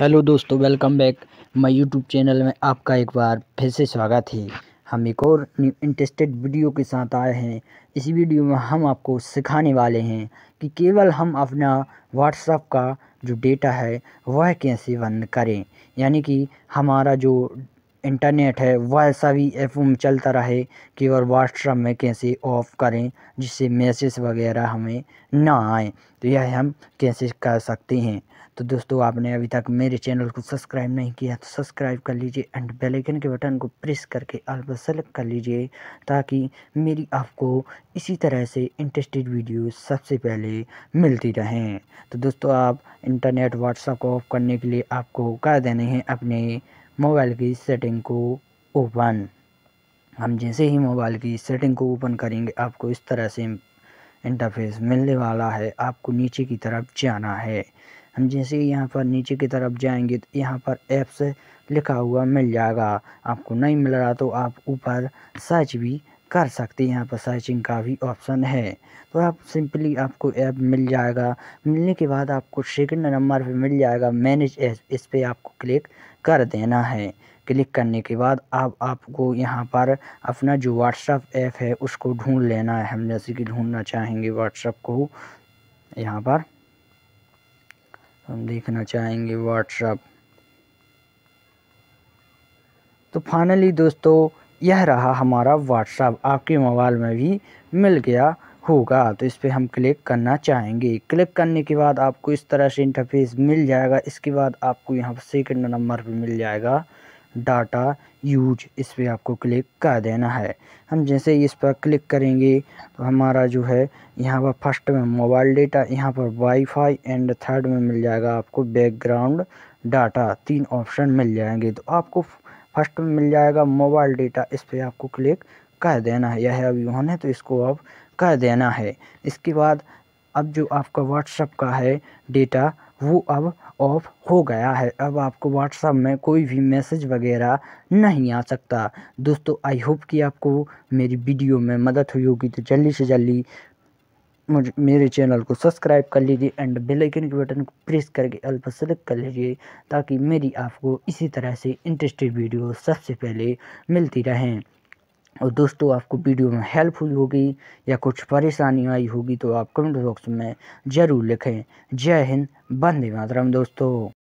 hello दोस्तों welcome back my YouTube channel में आपका एक बार फिर से स्वागत है हम एक और न्यू इंटरेस्टेड वीडियो के साथ आए हैं इस वीडियो में हम आपको सिखाने वाले हैं कि केवल हम अपना व्हाट्सअप का जो डेटा है वह कैसे बंद करें यानी कि हमारा जो इंटरनेट है वह सभी ऐप चलता रहे कि और व्हाट्सअप में कैसे ऑफ़ करें जिससे मैसेज वगैरह हमें ना आए तो यह हम कैसे कर सकते हैं तो दोस्तों आपने अभी तक मेरे चैनल को सब्सक्राइब नहीं किया तो सब्सक्राइब कर लीजिए एंड बेल आइकन के बटन को प्रेस करके ऑल पर सेलेक्ट कर लीजिए ताकि मेरी आपको इसी तरह से इंटरेस्टेड वीडियो सबसे पहले मिलती रहें तो दोस्तों आप इंटरनेट व्हाट्सअप को ऑफ करने के लिए आपको कर देने हैं अपने मोबाइल की सेटिंग को ओपन हम जैसे ही मोबाइल की सेटिंग को ओपन करेंगे आपको इस तरह से इंटरफेस मिलने वाला है आपको नीचे की तरफ जाना है हम जैसे ही यहाँ पर नीचे की तरफ जाएंगे तो यहाँ पर ऐप्स लिखा हुआ मिल जाएगा आपको नहीं मिल रहा तो आप ऊपर सर्च भी कर सकते हैं यहाँ पर सर्चिंग का भी ऑप्शन है तो आप सिंपली आपको ऐप मिल जाएगा मिलने के बाद आपको सेकंड नंबर पे मिल जाएगा मैनेज एस इस पर आपको क्लिक कर देना है क्लिक करने के बाद आप आपको यहाँ पर अपना जो व्हाट्सअप ऐप है उसको ढूंढ लेना है हम जैसे कि ढूंढना चाहेंगे व्हाट्सअप को यहाँ पर हम देखना चाहेंगे व्हाट्सअप तो फाइनली दोस्तों यह रहा हमारा व्हाट्सअप आपके मोबाइल में भी मिल गया होगा तो इस पर हम क्लिक करना चाहेंगे क्लिक करने के बाद आपको इस तरह से इंटरफेस मिल जाएगा इसके बाद आपको यहाँ पर सेकंड नंबर पर मिल जाएगा डाटा यूज इस पर आपको क्लिक कर देना है हम जैसे इस पर क्लिक करेंगे तो हमारा जो है यहाँ पर फर्स्ट में मोबाइल डेटा यहाँ पर वाईफाई एंड थर्ड में मिल जाएगा आपको बैकग्राउंड डाटा तीन ऑप्शन मिल जाएंगे तो आपको फर्स्ट में मिल जाएगा मोबाइल डेटा इस पर आपको क्लिक कर देना है यह अभिवन है तो इसको अब कर देना है इसके बाद अब जो आपका व्हाट्सअप का है डेटा वो अब ऑफ हो गया है अब आपको व्हाट्सअप में कोई भी मैसेज वगैरह नहीं आ सकता दोस्तों आई होप कि आपको मेरी वीडियो में मदद हुई होगी तो जल्दी से जल्दी मुझे मेरे चैनल को सब्सक्राइब कर लीजिए एंड बेल आइकन के बटन को प्रेस करके अल पर सेलेक्ट कर लीजिए ताकि मेरी आपको इसी तरह से इंटरेस्टेड वीडियो सबसे पहले मिलती रहें और दोस्तों आपको वीडियो में हेल्प हुई होगी या कुछ परेशानी आई होगी तो आप कमेंट बॉक्स में ज़रूर लिखें जय हिंद बंदे मातरम दोस्तों